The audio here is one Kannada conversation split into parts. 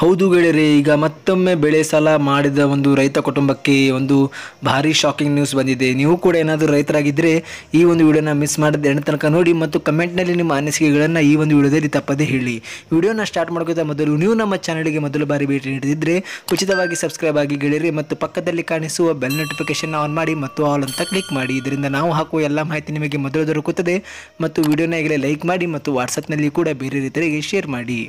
ಹೌದು ಗೆಳೆಯರೆ ಈಗ ಮತ್ತೊಮ್ಮೆ ಬೆಳೆ ಸಾಲ ಮಾಡಿದ ಒಂದು ರೈತ ಕುಟುಂಬಕ್ಕೆ ಒಂದು ಭಾರಿ ಶಾಕಿಂಗ್ ನ್ಯೂಸ್ ಬಂದಿದೆ ನೀವು ಕೂಡ ಏನಾದರೂ ರೈತರಾಗಿದ್ದರೆ ಈ ಒಂದು ವಿಡಿಯೋನ ಮಿಸ್ ಮಾಡಿದ ಎಣ್ಣೆ ತನಕ ನೋಡಿ ಮತ್ತು ಕಮೆಂಟ್ನಲ್ಲಿ ನಿಮ್ಮ ಅನಿಸಿಕೆಗಳನ್ನು ಈ ಒಂದು ವಿಡಿಯೋದಲ್ಲಿ ತಪ್ಪದೇ ಹೇಳಿ ವಿಡಿಯೋನ ಸ್ಟಾರ್ಟ್ ಮಾಡೋಕ್ಕಿಂತ ಮೊದಲು ನೀವು ನಮ್ಮ ಚಾನಲ್ಗೆ ಮೊದಲು ಬಾರಿ ಭೇಟಿ ನೀಡಿದ್ರೆ ಉಚಿತವಾಗಿ ಸಬ್ಸ್ಕ್ರೈಬ್ ಆಗಿ ಗೆಳೆಯರಿ ಮತ್ತು ಪಕ್ಕದಲ್ಲಿ ಕಾಣಿಸುವ ಬೆಲ್ ನೋಟಿಫಿಕೇಶನ್ ಆನ್ ಮಾಡಿ ಮತ್ತು ಆಲ್ ಅಂತ ಕ್ಲಿಕ್ ಮಾಡಿ ಇದರಿಂದ ನಾವು ಹಾಕುವ ಎಲ್ಲ ಮಾಹಿತಿ ನಿಮಗೆ ಮೊದಲು ದೊರಕುತ್ತದೆ ಮತ್ತು ವಿಡಿಯೋನ ಈಗಲೇ ಲೈಕ್ ಮಾಡಿ ಮತ್ತು ವಾಟ್ಸಪ್ನಲ್ಲಿ ಕೂಡ ಬೇರೆ ರೈತರಿಗೆ ಶೇರ್ ಮಾಡಿ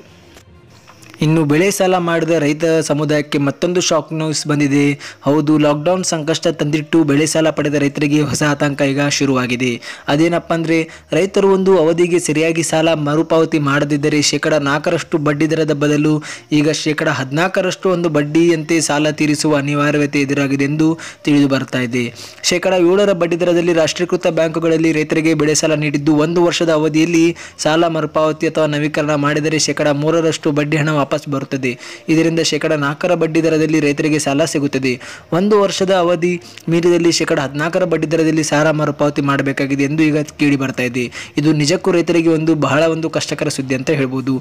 ಇನ್ನು ಬೆಳೆ ಸಾಲ ಮಾಡಿದ ರೈತ ಸಮುದಾಯಕ್ಕೆ ಮತ್ತೊಂದು ಶಾಕ್ ನ್ಯೂಸ್ ಬಂದಿದೆ ಹೌದು ಲಾಕ್ಡೌನ್ ಸಂಕಷ್ಟ ತಂದಿಟ್ಟು ಬೆಳೆ ಸಾಲ ಪಡೆದ ರೈತರಿಗೆ ಹೊಸ ಆತಂಕ ಈಗ ಶುರುವಾಗಿದೆ ಅದೇನಪ್ಪ ಅಂದರೆ ರೈತರು ಒಂದು ಅವಧಿಗೆ ಸರಿಯಾಗಿ ಸಾಲ ಮರುಪಾವತಿ ಮಾಡದಿದ್ದರೆ ಶೇಕಡ ನಾಲ್ಕರಷ್ಟು ಬಡ್ಡಿ ದರದ ಬದಲು ಈಗ ಶೇಕಡ ಹದಿನಾಲ್ಕರಷ್ಟು ಒಂದು ಬಡ್ಡಿಯಂತೆ ಸಾಲ ತೀರಿಸುವ ಅನಿವಾರ್ಯತೆ ಎದುರಾಗಿದೆ ಎಂದು ತಿಳಿದು ಬರ್ತಾ ಇದೆ ಶೇಕಡ ಏಳರ ಬಡ್ಡಿ ದರದಲ್ಲಿ ರಾಷ್ಟ್ರೀಕೃತ ಬ್ಯಾಂಕುಗಳಲ್ಲಿ ರೈತರಿಗೆ ಬೆಳೆ ಸಾಲ ನೀಡಿದ್ದು ಒಂದು ವರ್ಷದ ಅವಧಿಯಲ್ಲಿ ಸಾಲ ಮರುಪಾವತಿ ಅಥವಾ ನವೀಕರಣ ಮಾಡಿದರೆ ಶೇಕಡ ಮೂರರಷ್ಟು ಬಡ್ಡಿ ಹಣ ವಾಪಸ್ ಬರುತ್ತದೆ ಇದರಿಂದ ಶೇಕಡ ನಾಲ್ಕರ ಬಡ್ಡಿ ದರದಲ್ಲಿ ರೈತರಿಗೆ ಸಾಲ ಸಿಗುತ್ತದೆ ಒಂದು ವರ್ಷದ ಅವಧಿ ಮೀರಿದಲ್ಲಿ ಶೇಕಡ ಹದಿನಾಲ್ಕರ ಬಡ್ಡಿ ದರದಲ್ಲಿ ಸಾಲ ಮರುಪಾವತಿ ಮಾಡಬೇಕಾಗಿದೆ ಎಂದು ಈಗ ಕೇಳಿ ಬರ್ತಾ ಇದೆ ಇದು ನಿಜಕ್ಕೂ ರೈತರಿಗೆ ಒಂದು ಬಹಳ ಒಂದು ಕಷ್ಟಕರ ಸುದ್ದಿ ಅಂತ ಹೇಳ್ಬೋದು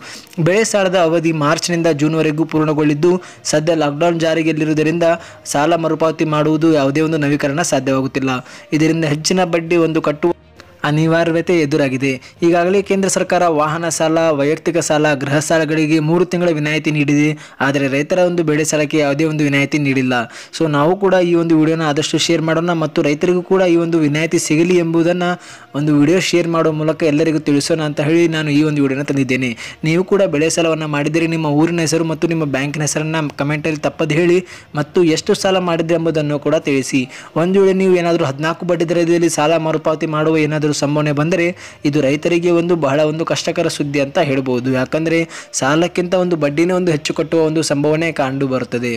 ಬೆಳೆ ಸಾಲದ ಅವಧಿ ಮಾರ್ಚ್ನಿಂದ ಜೂನ್ವರೆಗೂ ಪೂರ್ಣಗೊಳ್ಳಿದ್ದು ಸದ್ಯ ಲಾಕ್ಡೌನ್ ಜಾರಿಯಲ್ಲಿರುವುದರಿಂದ ಸಾಲ ಮರುಪಾವತಿ ಮಾಡುವುದು ಯಾವುದೇ ಒಂದು ನವೀಕರಣ ಸಾಧ್ಯವಾಗುತ್ತಿಲ್ಲ ಇದರಿಂದ ಹೆಚ್ಚಿನ ಬಡ್ಡಿ ಒಂದು ಕಟ್ಟುವ ಅನಿವಾರ್ಯತೆ ಎದುರಾಗಿದೆ ಈಗಾಗಲೇ ಕೇಂದ್ರ ಸರ್ಕಾರ ವಾಹನ ಸಾಲ ವೈಯಕ್ತಿಕ ಸಾಲ ಗೃಹ ಸಾಲಗಳಿಗೆ ಮೂರು ತಿಂಗಳ ವಿನಾಯಿತಿ ನೀಡಿದೆ ಆದರೆ ರೈತರ ಒಂದು ಬೆಳೆ ಸಾಲಕ್ಕೆ ಯಾವುದೇ ಒಂದು ವಿನಾಯಿತಿ ನೀಡಿಲ್ಲ ಸೊ ನಾವು ಕೂಡ ಈ ಒಂದು ವಿಡಿಯೋನ ಆದಷ್ಟು ಶೇರ್ ಮಾಡೋಣ ಮತ್ತು ರೈತರಿಗೂ ಕೂಡ ಈ ಒಂದು ವಿನಾಯಿತಿ ಸಿಗಲಿ ಎಂಬುದನ್ನು ಒಂದು ವಿಡಿಯೋ ಶೇರ್ ಮಾಡುವ ಮೂಲಕ ಎಲ್ಲರಿಗೂ ತಿಳಿಸೋಣ ಅಂತ ಹೇಳಿ ನಾನು ಈ ಒಂದು ವಿಡಿಯೋನ ತಂದಿದ್ದೇನೆ ನೀವು ಕೂಡ ಬೆಳೆ ಸಾಲವನ್ನು ಮಾಡಿದರೆ ನಿಮ್ಮ ಊರಿನ ಹೆಸರು ಮತ್ತು ನಿಮ್ಮ ಬ್ಯಾಂಕಿನ ಹೆಸರನ್ನು ಕಮೆಂಟಲ್ಲಿ ತಪ್ಪದು ಹೇಳಿ ಮತ್ತು ಎಷ್ಟು ಸಾಲ ಮಾಡಿದ್ರೆ ಎಂಬುದನ್ನು ಕೂಡ ತಿಳಿಸಿ ಒಂದು ವೇಳೆ ನೀವು ಏನಾದರೂ ಹದಿನಾಲ್ಕು ಬಡ್ಡಿ ದರದಲ್ಲಿ ಸಾಲ ಮರುಪಾವತಿ ಮಾಡುವ ಏನಾದರೂ ಸಂಭಾವನೆ ಬಂದರೆ ಇದು ರೈತರಿಗೆ ಒಂದು ಬಹಳ ಒಂದು ಕಷ್ಟಕರ ಸುದ್ದಿ ಅಂತ ಹೇಳ್ಬೋದು ಯಾಕಂದರೆ ಸಾಲಕ್ಕಿಂತ ಒಂದು ಬಡ್ಡಿನೇ ಒಂದು ಹೆಚ್ಚು ಕಟ್ಟುವ ಒಂದು ಸಂಭವನೆ ಕಂಡು ಬರುತ್ತದೆ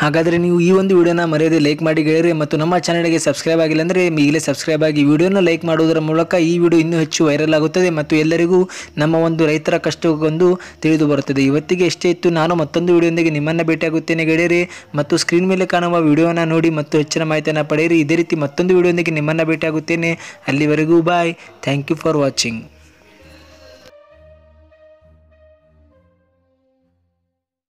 ಹಾಗಾದರೆ ನೀವು ಈ ಒಂದು ವಿಡಿಯೋನ ಮರೆಯದೆ ಲೈಕ್ ಮಾಡಿ ಗೆಳೆಯರಿ ಮತ್ತು ನಮ್ಮ ಚಾನಲ್ಗೆ ಸಬ್ಸ್ಕ್ರೈಬ್ ಆಗಿಲ್ಲ ಅಂದರೆ ಈಗಲೇ ಸಬ್ಸ್ಕ್ರೈಬ್ ಆಗಿ ವಿಡಿಯೋನ ಲೈಕ್ ಮಾಡುವುದರ ಮೂಲಕ ಈ ವಿಡಿಯೋ ಇನ್ನೂ ಹೆಚ್ಚು ವೈರಲ್ ಆಗುತ್ತದೆ ಮತ್ತು ಎಲ್ಲರಿಗೂ ನಮ್ಮ ಒಂದು ರೈತರ ಕಷ್ಟಗೊಂದು ತಿಳಿದು ಬರುತ್ತದೆ ಇವತ್ತಿಗೆ ಎಷ್ಟೇ ಇತ್ತು ನಾನು ಮತ್ತೊಂದು ವಿಡಿಯೋದೊಂದಿಗೆ ನಿಮ್ಮನ್ನು ಭೇಟಿಯಾಗುತ್ತೇನೆ ಗೆಳೆಯರಿ ಮತ್ತು ಸ್ಕ್ರೀನ್ ಮೇಲೆ ಕಾಣುವ ವಿಡಿಯೋನ ನೋಡಿ ಮತ್ತು ಹೆಚ್ಚಿನ ಮಾಹಿತಿಯನ್ನು ಪಡೆಯಿರಿ ಇದೇ ರೀತಿ ಮತ್ತೊಂದು ವಿಡಿಯೋದೊಂದಿಗೆ ನಿಮ್ಮನ್ನು ಭೇಟಿಯಾಗುತ್ತೇನೆ ಅಲ್ಲಿವರೆಗೂ bye thank you for watching